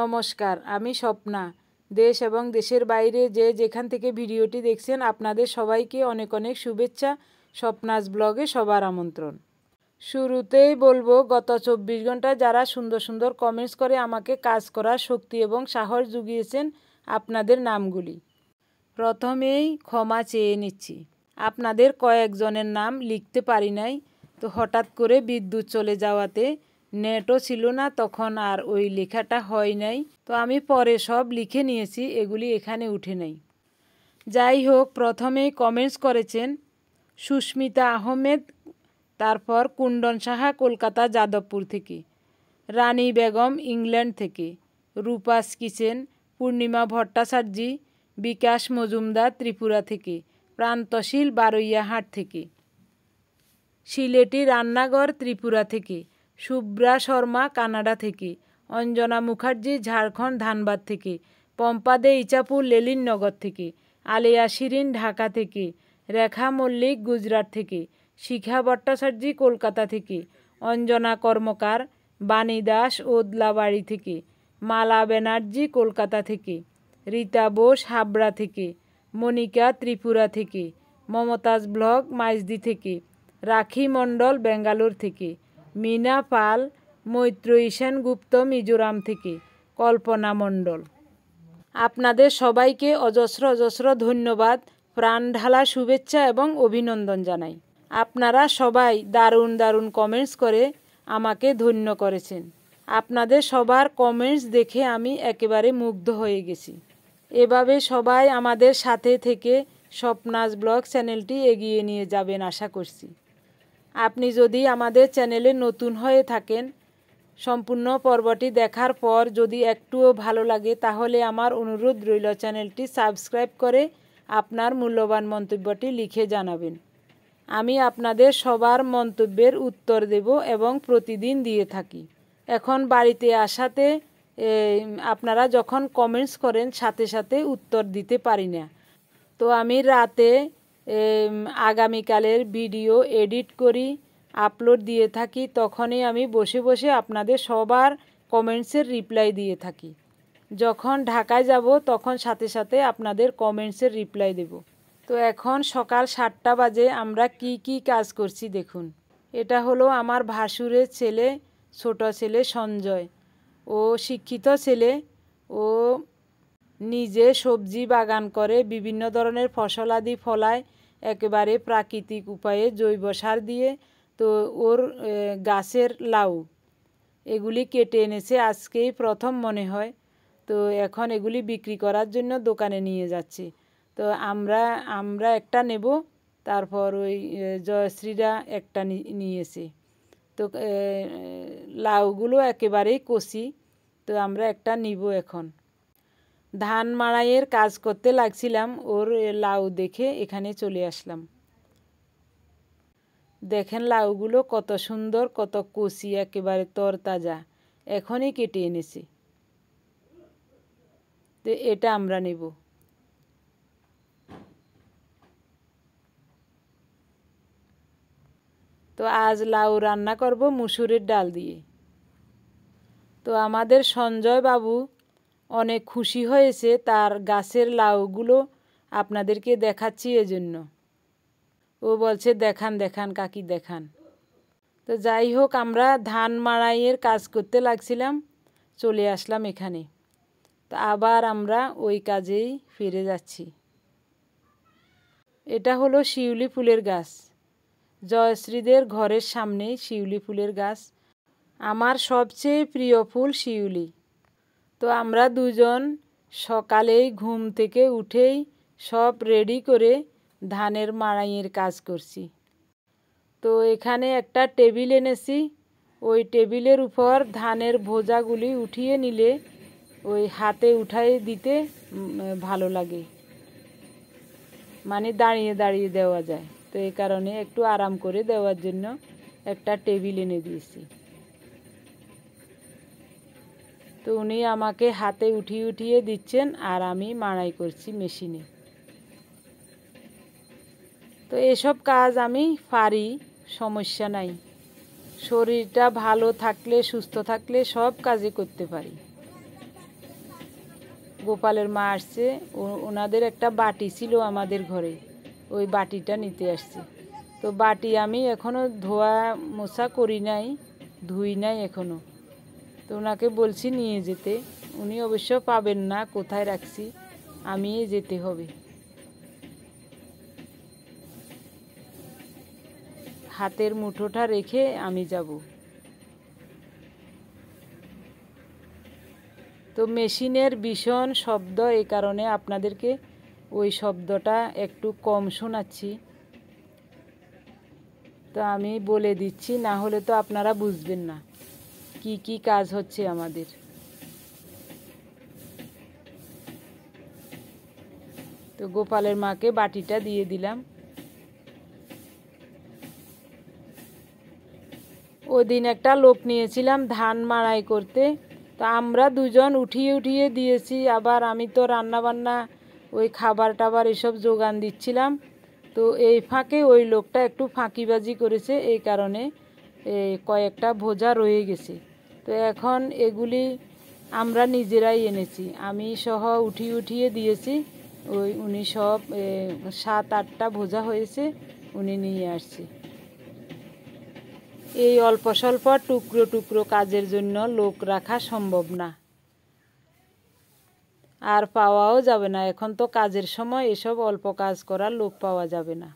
নমস্কার আমি স্বপ্না দেশ এবং দেশের বাইরে যে যেখান থেকে ভিডিওটি দেখছেন আপনাদের সবাইকে অনেক অনেক শুভেচ্ছা স্বপ্নাস ব্লগে সবার আমন্ত্রণ শুরুতেই বলবো গত চব্বিশ ঘন্টা যারা সুন্দর সুন্দর কমেন্টস করে আমাকে কাজ করার শক্তি এবং সাহস জুগিয়েছেন আপনাদের নামগুলি প্রথমেই ক্ষমা চেয়ে নিচ্ছি আপনাদের কয়েকজনের নাম লিখতে পারি নাই তো হঠাৎ করে বিদ্যুৎ চলে যাওয়াতে নেটও ছিল না তখন আর ওই লেখাটা হয় নাই তো আমি পরে সব লিখে নিয়েছি এগুলি এখানে উঠে নাই যাই হোক প্রথমে কমেন্টস করেছেন সুস্মিতা আহমেদ তারপর কুণ্ডন সাহা কলকাতা যাদবপুর থেকে রানী বেগম ইংল্যান্ড থেকে রূপাস কিচেন পূর্ণিমা ভট্টাচার্যী বিকাশ মজুমদার ত্রিপুরা থেকে প্রান্তশীল বারুইয়াহাট থেকে সিলেটি রান্নাঘর ত্রিপুরা থেকে শুভ্রা শর্মা কানাডা থেকে অঞ্জনা মুখার্জি ঝাড়খণ্ড ধানবাদ থেকে পম্পা দে ইচাপুর লেলিননগর থেকে আলিয়া শিরিন ঢাকা থেকে রেখা মল্লিক গুজরাট থেকে শিখা ভট্টাচার্যি কলকাতা থেকে অঞ্জনা কর্মকার বাণী দাস ওদলাবাড়ি থেকে মালা ব্যানার্জি কলকাতা থেকে রীতা বোস হাবড়া থেকে মনিকা ত্রিপুরা থেকে মমতাজ ব্লক মাইজদি থেকে রাখি মণ্ডল বেঙ্গালোর থেকে মিনা পাল মৈত্রী সেনগুপ্ত মিজোরাম থেকে কল্পনা মণ্ডল আপনাদের সবাইকে অজস্র অজস্র ধন্যবাদ প্রাণ ঢালা শুভেচ্ছা এবং অভিনন্দন জানাই আপনারা সবাই দারুণ দারুণ কমেন্টস করে আমাকে ধন্য করেছেন আপনাদের সবার কমেন্টস দেখে আমি একেবারে মুগ্ধ হয়ে গেছি এভাবে সবাই আমাদের সাথে থেকে স্বপ্নাস ব্লগ চ্যানেলটি এগিয়ে নিয়ে যাবেন আশা করছি আপনি যদি আমাদের চ্যানেলে নতুন হয়ে থাকেন সম্পূর্ণ পর্বটি দেখার পর যদি একটুও ভালো লাগে তাহলে আমার অনুরোধ রইল চ্যানেলটি সাবস্ক্রাইব করে আপনার মূল্যবান মন্তব্যটি লিখে জানাবেন আমি আপনাদের সবার মন্তব্যের উত্তর দেব এবং প্রতিদিন দিয়ে থাকি এখন বাড়িতে আসাতে আপনারা যখন কমেন্টস করেন সাথে সাথে উত্তর দিতে পারি না তো আমি রাতে আগামীকালের ভিডিও এডিট করি আপলোড দিয়ে থাকি তখনই আমি বসে বসে আপনাদের সবার কমেন্টসের রিপ্লাই দিয়ে থাকি যখন ঢাকায় যাব তখন সাথে সাথে আপনাদের কমেন্টসের রিপ্লাই দেব তো এখন সকাল সাতটা বাজে আমরা কি কি কাজ করছি দেখুন এটা হলো আমার ভাসুরের ছেলে ছোট ছেলে সঞ্জয় ও শিক্ষিত ছেলে ও নিজে সবজি বাগান করে বিভিন্ন ধরনের ফসলাদি ফলায় একেবারে প্রাকৃতিক উপায়ে জৈব সার দিয়ে তো ওর গাছের লাউ এগুলি কেটে এনেছে আজকেই প্রথম মনে হয় তো এখন এগুলি বিক্রি করার জন্য দোকানে নিয়ে যাচ্ছে তো আমরা আমরা একটা নেব তারপর ওই জয়শ্রীরা একটা নিয়েছে তো লাউগুলো একেবারেই কষি তো আমরা একটা নিব এখন ধান মাড়াইয়ের কাজ করতে লাগছিলাম ওর লাউ দেখে এখানে চলে আসলাম দেখেন লাউগুলো কত সুন্দর কত কষি একেবারে তরতাজা এখনই কেটে এনেছি তো এটা আমরা নেব তো আজ লাউ রান্না করব মুসুরের ডাল দিয়ে তো আমাদের সঞ্জয় বাবু অনেক খুশি হয়েছে তার গাছের লাউগুলো আপনাদেরকে দেখাচ্ছি এজন্য ও বলছে দেখান দেখান কাকি দেখান তো যাই হোক আমরা ধান মাড়াইয়ের কাজ করতে লাগছিলাম চলে আসলাম এখানে তো আবার আমরা ওই কাজেই ফিরে যাচ্ছি এটা হলো শিউলি ফুলের গাছ জয়শ্রীদের ঘরের সামনে শিউলি ফুলের গাছ আমার সবচেয়ে প্রিয় ফুল শিউলি তো আমরা দুজন সকালেই ঘুম থেকে উঠেই সব রেডি করে ধানের মাড়াইয়ের কাজ করছি তো এখানে একটা টেবিল এনেছি ওই টেবিলের উপর ধানের ভোজাগুলি উঠিয়ে নিলে ওই হাতে উঠাই দিতে ভালো লাগে মানে দাঁড়িয়ে দাঁড়িয়ে দেওয়া যায় তো এই কারণে একটু আরাম করে দেওয়ার জন্য একটা টেবিল এনে দিয়েছি তো উনি আমাকে হাতে উঠিয়ে উঠিয়ে দিচ্ছেন আর আমি মাড়াই করছি মেশিনে তো এসব কাজ আমি পারি সমস্যা নাই শরীরটা ভালো থাকলে সুস্থ থাকলে সব কাজই করতে পারি গোপালের মা আসছে ওনাদের একটা বাটি ছিল আমাদের ঘরে ওই বাটিটা নিতে আসছে তো বাটি আমি এখনও ধোয়া মোছা করি নাই ধুই নাই এখনও তো ওনাকে বলছি নিয়ে যেতে উনি অবশ্য পাবেন না কোথায় রাখছি আমি যেতে হবে হাতের মুঠোটা রেখে আমি যাব তো মেশিনের ভীষণ শব্দ এই কারণে আপনাদেরকে ওই শব্দটা একটু কম শোনাচ্ছি তো আমি বলে দিচ্ছি না হলে তো আপনারা বুঝবেন না কি কি কাজ হচ্ছে আমাদের তো গোপালের মাকে বাটিটা দিয়ে দিলাম ওদিন একটা লোক নিয়েছিলাম ধান মাড়াই করতে তা আমরা দুজন উঠিয়ে উঠিয়ে দিয়েছি আবার আমি তো রান্নাবান্না ওই খাবার টাবার এসব যোগান দিচ্ছিলাম তো এই ফাঁকে ওই লোকটা একটু ফাঁকিবাজি করেছে এই কারণে কয়েকটা ভোজা রয়ে গেছে তো এখন এগুলি আমরা নিজেরাই এনেছি আমি সহ উঠিয়ে উঠিয়ে দিয়েছি ওই উনি সব সাত আটটা ভোজা হয়েছে উনি নিয়ে আসছে এই অল্প স্বল্প টুকরো টুকরো কাজের জন্য লোক রাখা সম্ভব না আর পাওয়াও যাবে না এখন তো কাজের সময় এসব অল্প কাজ করার লোক পাওয়া যাবে না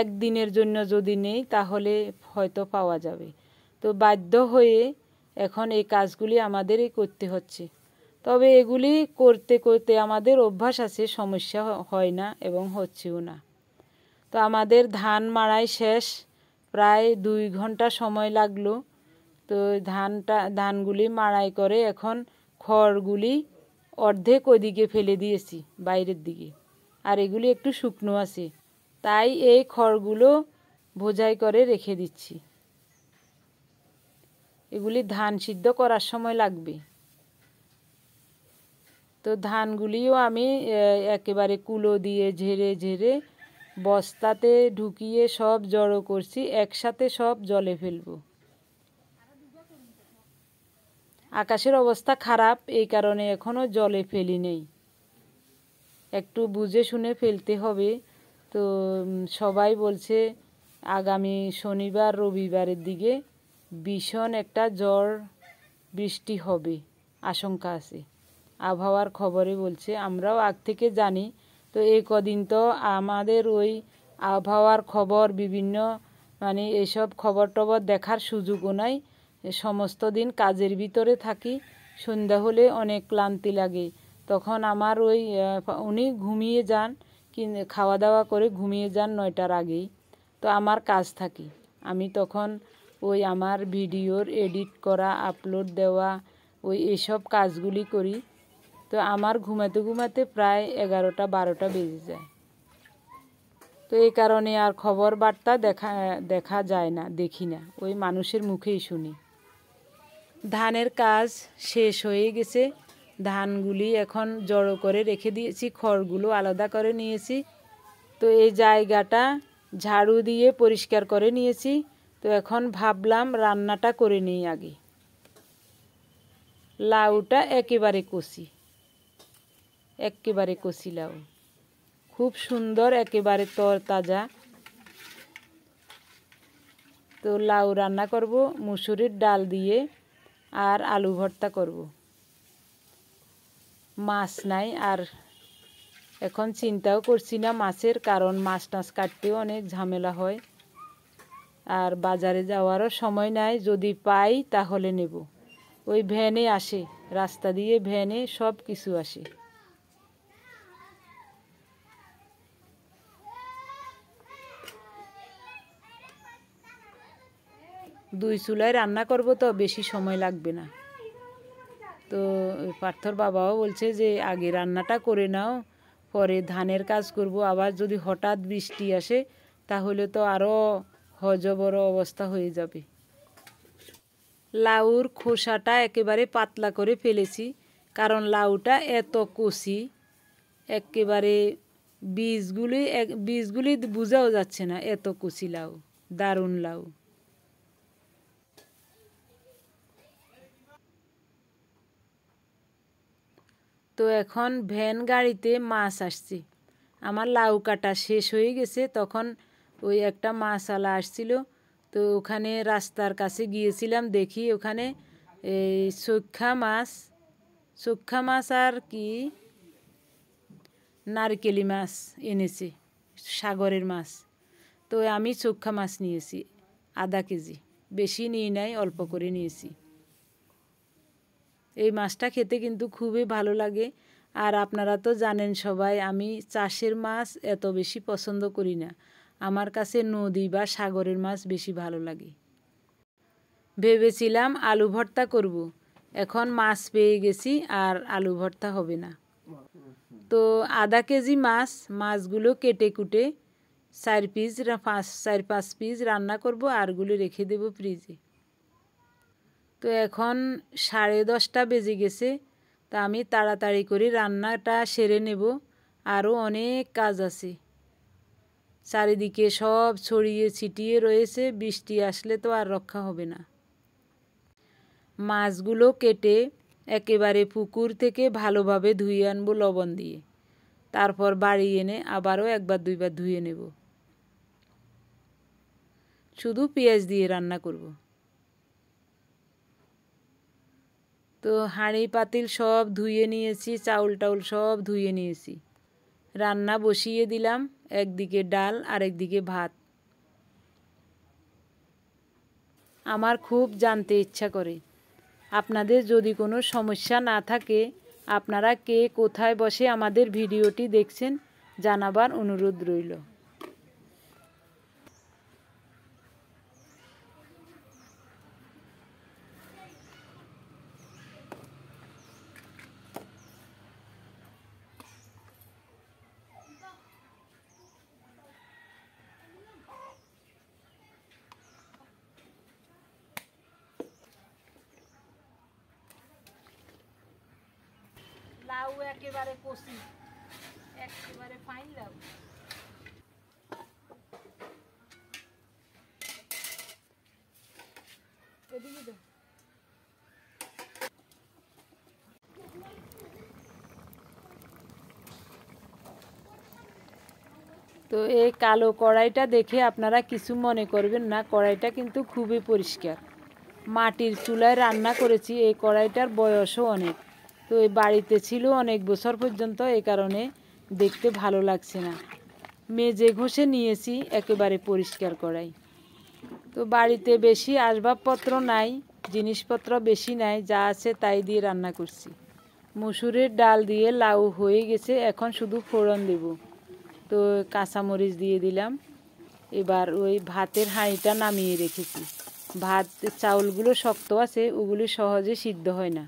একদিনের জন্য যদি নেই তাহলে হয়তো পাওয়া যাবে তো বাধ্য হয়ে এখন এই কাজগুলি আমাদেরই করতে হচ্ছে তবে এগুলি করতে করতে আমাদের অভ্যাস আছে সমস্যা হয় না এবং হচ্ছেও না তো আমাদের ধান মাড়াই শেষ প্রায় দুই ঘন্টা সময় লাগলো তো ধানটা ধানগুলি মাড়াই করে এখন খড়গুলি অর্ধেক ওদিকে ফেলে দিয়েছি বাইরের দিকে আর এগুলি একটু শুকনো আছে তাই এই খড়গুলো বোঝাই করে রেখে দিচ্ছি এগুলি ধান সিদ্ধ করার সময় লাগবে তো ধানগুলিও আমি একেবারে কুলো দিয়ে ঝেড়ে ঝেড়ে বস্তাতে ঢুকিয়ে সব জড়ো করছি একসাথে সব জলে ফেলবো আকাশের অবস্থা খারাপ এই কারণে এখনও জলে ফেলি নেই একটু বুঝে শুনে ফেলতে হবে তো সবাই বলছে আগামী শনিবার রবিবারের দিকে ভীষণ একটা জ্বর বৃষ্টি হবে আশঙ্কা আছে আবহাওয়ার খবরে বলছে আমরাও আগ থেকে জানি তো এই কদিন তো আমাদের ওই আবহাওয়ার খবর বিভিন্ন মানে এসব খবর টবর দেখার সুযোগও নাই সমস্ত দিন কাজের ভিতরে থাকি সন্ধ্যা হলে অনেক ক্লান্তি লাগে তখন আমার ওই উনি ঘুমিয়ে যান খাওয়া দাওয়া করে ঘুমিয়ে যান নয়টার আগেই তো আমার কাজ থাকি আমি তখন ওই আমার ভিডিওর এডিট করা আপলোড দেওয়া ওই এসব কাজগুলি করি তো আমার ঘুমাতে ঘুমাতে প্রায় এগারোটা বারোটা বেজে যায় তো এই কারণে আর খবর বার্তা দেখা দেখা যায় না দেখি না ওই মানুষের মুখেই শুনি ধানের কাজ শেষ হয়ে গেছে ধানগুলি এখন জড়ো করে রেখে দিয়েছি খড়গুলো আলাদা করে নিয়েছি তো এই জায়গাটা ঝাড়ু দিয়ে পরিষ্কার করে নিয়েছি তো এখন ভাবলাম রান্নাটা করে নিই আগে লাউটা একেবারে কষি একেবারে কষি লাউ খুব সুন্দর একেবারে তর তাজা তো লাউ রান্না করব মুসুরির ডাল দিয়ে আর আলু ভর্তা করব মাছ নাই আর এখন চিন্তাও করছি না মাছের কারণ মাছ টাছ কাটতেও অনেক ঝামেলা হয় আর বাজারে যাওয়ারও সময় নাই যদি পাই তাহলে নেব ওই ভ্যানে আসে রাস্তা দিয়ে ভ্যানে সব কিছু আসে দুই চুলায় রান্না করব তো বেশি সময় লাগবে না তো পার্থর বাবাও বলছে যে আগে রান্নাটা করে নাও পরে ধানের কাজ করব আবার যদি হঠাৎ বৃষ্টি আসে তাহলে তো আরও হজবর অবস্থা হয়ে যাবে লাউর খোসাটা একেবারে পাতলা করে ফেলেছি কারণ লাউটা এত কষি একেবারে বীজগুলি বীজগুলি বোঝাও যাচ্ছে না এত কুচি লাউ দারুণ লাউ তো এখন ভ্যান গাড়িতে মাছ আসছে আমার লাউ কাটা শেষ হয়ে গেছে তখন ওই একটা মাছওয়ালা আসছিল তো ওখানে রাস্তার কাছে গিয়েছিলাম দেখি ওখানে এই সক্ষা মাছ সক্ষা মাছ আর কি নারকেলি মাছ এনেছে সাগরের মাছ তো আমি চক্ষা মাছ নিয়েছি আধা কেজি বেশি নিয়ে নাই অল্প করে নিয়েছি এই মাছটা খেতে কিন্তু খুবই ভালো লাগে আর আপনারা তো জানেন সবাই আমি চাষের মাছ এত বেশি পছন্দ করি না আমার কাছে নদী বা সাগরের মাছ বেশি ভালো লাগে ভেবেছিলাম আলু ভর্তা করব। এখন মাছ পেয়ে গেছি আর আলু ভর্তা হবে না তো আধা কেজি মাছ মাছগুলো কেটে কুটে চার পিস পাঁচ চার পাঁচ পিস রান্না করব আরগুলো রেখে দেব ফ্রিজে তো এখন সাড়ে দশটা বেজে গেছে তা আমি তাড়াতাড়ি করে রান্নাটা সেরে নেব আরও অনেক কাজ আছে চারিদিকে সব ছড়িয়ে ছিটিয়ে রয়েছে বৃষ্টি আসলে তো আর রক্ষা হবে না মাছগুলো কেটে একেবারে পুকুর থেকে ভালোভাবে ধুয়ে আনবো লবণ দিয়ে তারপর বাড়ি এনে আবারও একবার দুইবার ধুয়ে নেব শুধু পেঁয়াজ দিয়ে রান্না করব তো হাঁড়ি পাতিল সব ধুয়ে নিয়েছি চাউল টাউল সব ধুয়ে নিয়েছি রান্না বসিয়ে দিলাম একদিকে ডাল আর একদিকে ভাত আমার খুব জানতে ইচ্ছা করে আপনাদের যদি কোনো সমস্যা না থাকে আপনারা কে কোথায় বসে আমাদের ভিডিওটি দেখছেন জানাবার অনুরোধ রইল লাউ একেবারে কষি একেবারে ফাইন লাউ তো এই কালো কড়াইটা দেখে আপনারা কিছু মনে করবেন না কড়াইটা কিন্তু খুবই পরিষ্কার মাটির চুলায় রান্না করেছি এই কড়াইটার বয়সও অনেক তো এই বাড়িতে ছিল অনেক বছর পর্যন্ত এ কারণে দেখতে ভালো লাগছে না মেজে ঘষে নিয়েছি একেবারে পরিষ্কার করাই তো বাড়িতে বেশি আসবাবপত্র নাই জিনিসপত্র বেশি নাই যা আছে তাই দিয়ে রান্না করছি মুসুরের ডাল দিয়ে লাউ হয়ে গেছে এখন শুধু ফোড়ন দেব তো কাঁচামরিচ দিয়ে দিলাম এবার ওই ভাতের হাঁড়িটা নামিয়ে রেখেছি ভাত চাউলগুলো শক্ত আছে ওগুলি সহজে সিদ্ধ হয় না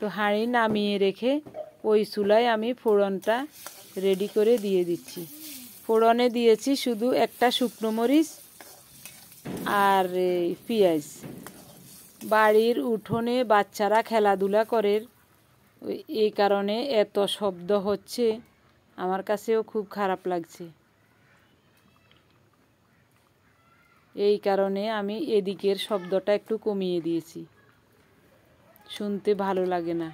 তো হাঁড়ি নামিয়ে রেখে ওই চুলায় আমি ফোড়নটা রেডি করে দিয়ে দিচ্ছি ফোড়নে দিয়েছি শুধু একটা শুকনো মরিচ আর পেঁয়াজ বাড়ির উঠোনে বাচ্চারা খেলাধুলা করে এই কারণে এত শব্দ হচ্ছে আমার কাছেও খুব খারাপ লাগছে এই কারণে আমি এদিকের শব্দটা একটু কমিয়ে দিয়েছি শুনতে ভালো লাগে না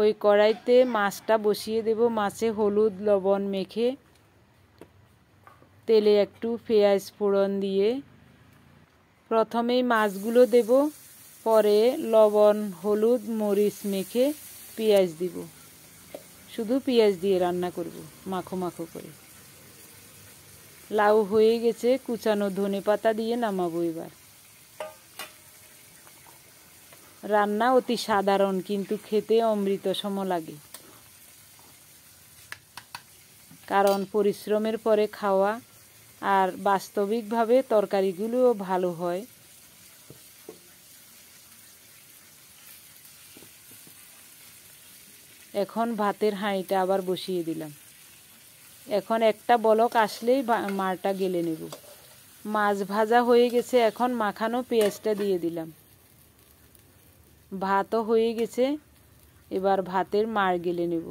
ওই কড়াইতে মাছটা বসিয়ে দেব মাছে হলুদ লবণ মেখে তেলে একটু পেঁয়াজ ফোড়ন দিয়ে প্রথমেই মাছগুলো দেব পরে লবণ হলুদ মরিচ মেখে পেঁয়াজ দিব শুধু পেঁয়াজ দিয়ে রান্না করব মাখো মাখো করে লাউ হয়ে গেছে কুচানো ধনে পাতা দিয়ে নামাবো এবার রান্না অতি সাধারণ কিন্তু খেতে অমৃত সম লাগে কারণ পরিশ্রমের পরে খাওয়া আর বাস্তবিকভাবে তরকারিগুলোও ভালো হয় এখন ভাতের হাঁড়িটা আবার বসিয়ে দিলাম এখন একটা বলক আসলেই মারটা গেলে নেব মাছ ভাজা হয়ে গেছে এখন মাখানো পেঁয়াজটা দিয়ে দিলাম ভাতও হয়ে গেছে এবার ভাতের মার গেলে নেব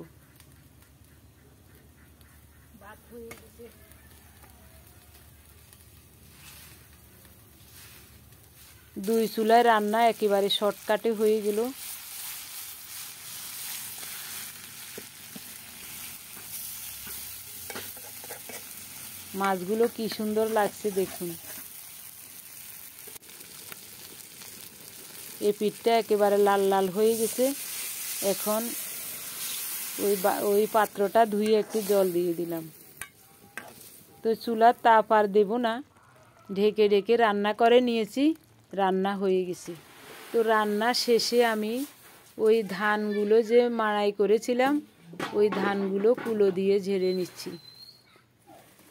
দুই চুলায় রান্না একেবারে শর্টকাটে হয়ে গেল মাছগুলো কি সুন্দর লাগছে দেখুন এই পিঠটা একেবারে লাল লাল হয়ে গেছে এখন ওই ওই পাত্রটা ধুয়ে একটু জল দিয়ে দিলাম তো চুলার তাপ আর দেব না ঢেকে ঢেকে রান্না করে নিয়েছি রান্না হয়ে গেছে তো রান্না শেষে আমি ওই ধানগুলো যে মাড়াই করেছিলাম ওই ধানগুলো কুলো দিয়ে ঝেড়ে নিচ্ছি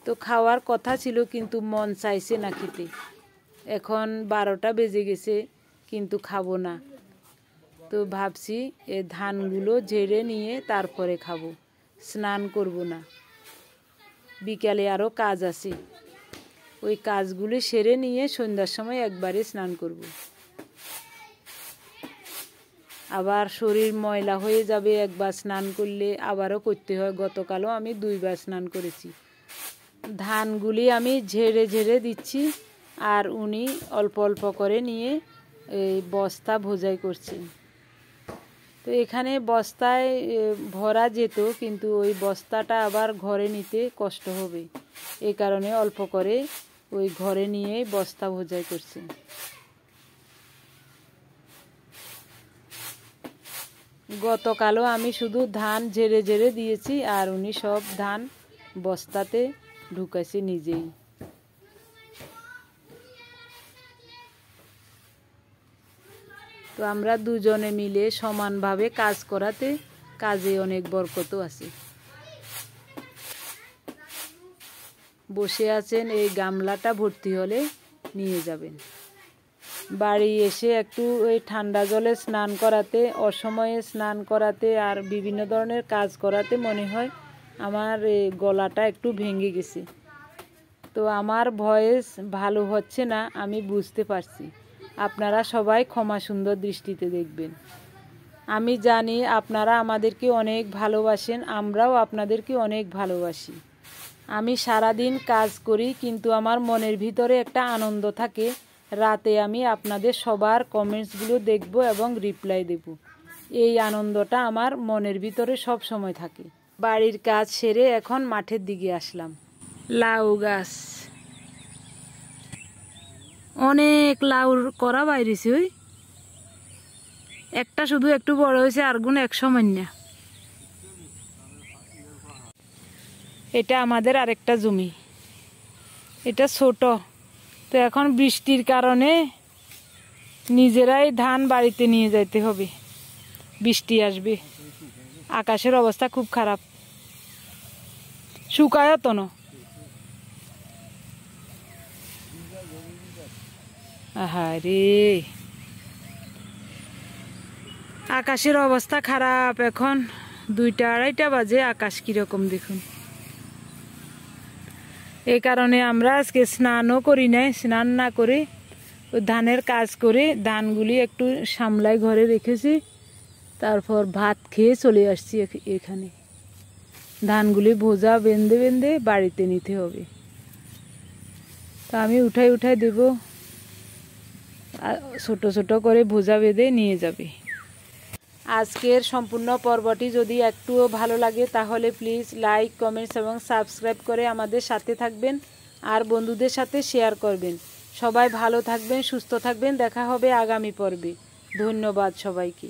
তো খাওয়ার কথা ছিল কিন্তু মন চাইছে না খেতে এখন বারোটা বেজে গেছে কিন্তু খাবো না তো ভাবছি এ ধানগুলো ঝেড়ে নিয়ে তারপরে খাবো স্নান করব না বিকালে আরও কাজ আছে ওই কাজগুলো সেরে নিয়ে সন্ধ্যার সময় একবারে স্নান করব আবার শরীর ময়লা হয়ে যাবে একবার স্নান করলে আবারও করতে হয় গতকালও আমি দুইবার স্নান করেছি ধানগুলি আমি ঝেড়ে ঝেড়ে দিচ্ছি আর উনি অল্প অল্প করে নিয়ে এই বস্তা ভোজাই করছি তো এখানে বস্তায় ভরা যেত কিন্তু ওই বস্তাটা আবার ঘরে নিতে কষ্ট হবে এই কারণে অল্প করে ওই ঘরে নিয়ে বস্তা ভোজাই করছি গতকালও আমি শুধু ধান ঝেড়ে ঝেড়ে দিয়েছি আর উনি সব ধান বস্তাতে ঢুকাইছে নিজেই তো আমরা দুজনে মিলে সমানভাবে কাজ করাতে কাজে অনেক বরকত আছে বসে আছেন এই গামলাটা ভর্তি হলে নিয়ে যাবেন বাড়ি এসে একটু ওই ঠান্ডা জলে স্নান করাতে অসময়ে স্নান করাতে আর বিভিন্ন ধরনের কাজ করাতে মনে হয় আমার গলাটা একটু ভেঙে গেছে তো আমার ভয়েস ভালো হচ্ছে না আমি বুঝতে পারছি আপনারা সবাই ক্ষমা সুন্দর দৃষ্টিতে দেখবেন আমি জানি আপনারা আমাদেরকে অনেক ভালোবাসেন আমরাও আপনাদেরকে অনেক ভালোবাসি আমি সারাদিন কাজ করি কিন্তু আমার মনের ভিতরে একটা আনন্দ থাকে রাতে আমি আপনাদের সবার কমেন্টসগুলো দেখব এবং রিপ্লাই দেব এই আনন্দটা আমার মনের ভিতরে সব সময় থাকে বাড়ির কাজ সেরে এখন মাঠের দিকে আসলাম লাউ গাছ অনেক লাউর করা বাইরেছি ওই একটা শুধু একটু বড় হয়েছে আর গুণ একশো মান্যা এটা আমাদের আরেকটা জমি এটা ছোট তো এখন বৃষ্টির কারণে নিজেরাই ধান বাড়িতে নিয়ে যাইতে হবে বৃষ্টি আসবে আকাশের অবস্থা খুব খারাপ শুকায়তনও আহারে আকাশের অবস্থা খারাপ এখন দুইটা আড়াইটা বাজে আকাশ কীরকম দেখুন এই কারণে আমরা আজকে স্নানও করি নাই স্নান না করে ধানের কাজ করে ধানগুলি একটু সামলায় ঘরে রেখেছি তারপর ভাত খেয়ে চলে আসছি এখানে ধানগুলি ভোজা বেঁধে বেঁধে বাড়িতে নিতে হবে তা আমি উঠাই উঠাই দেবো ছোট ছোট করে ভোজা বেঁধে নিয়ে যাবে আজকের সম্পূর্ণ পর্বটি যদি একটুও ভালো লাগে তাহলে প্লিজ লাইক কমেন্টস এবং সাবস্ক্রাইব করে আমাদের সাথে থাকবেন আর বন্ধুদের সাথে শেয়ার করবেন সবাই ভালো থাকবেন সুস্থ থাকবেন দেখা হবে আগামী পর্বে ধন্যবাদ সবাইকে